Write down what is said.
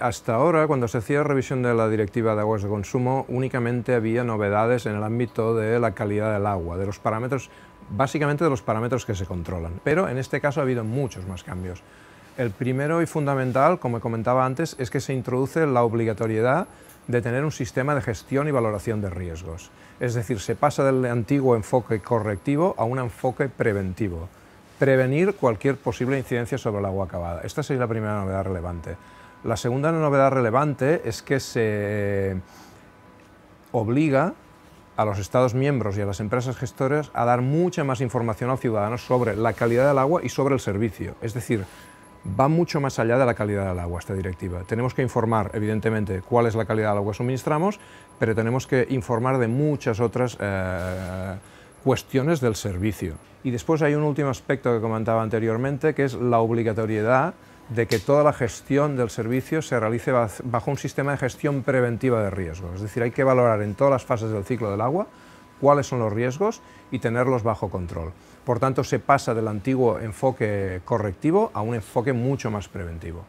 Hasta ahora, cuando se hacía revisión de la Directiva de Aguas de Consumo, únicamente había novedades en el ámbito de la calidad del agua, de los parámetros, básicamente de los parámetros que se controlan. Pero en este caso ha habido muchos más cambios. El primero y fundamental, como comentaba antes, es que se introduce la obligatoriedad de tener un sistema de gestión y valoración de riesgos. Es decir, se pasa del antiguo enfoque correctivo a un enfoque preventivo. Prevenir cualquier posible incidencia sobre el agua acabada. Esta es la primera novedad relevante. La segunda novedad relevante es que se eh, obliga a los Estados miembros y a las empresas gestoras a dar mucha más información al ciudadano sobre la calidad del agua y sobre el servicio. Es decir, va mucho más allá de la calidad del agua esta directiva. Tenemos que informar, evidentemente, cuál es la calidad del agua que suministramos, pero tenemos que informar de muchas otras eh, cuestiones del servicio. Y después hay un último aspecto que comentaba anteriormente, que es la obligatoriedad de que toda la gestión del servicio se realice bajo un sistema de gestión preventiva de riesgos. Es decir, hay que valorar en todas las fases del ciclo del agua cuáles son los riesgos y tenerlos bajo control. Por tanto, se pasa del antiguo enfoque correctivo a un enfoque mucho más preventivo.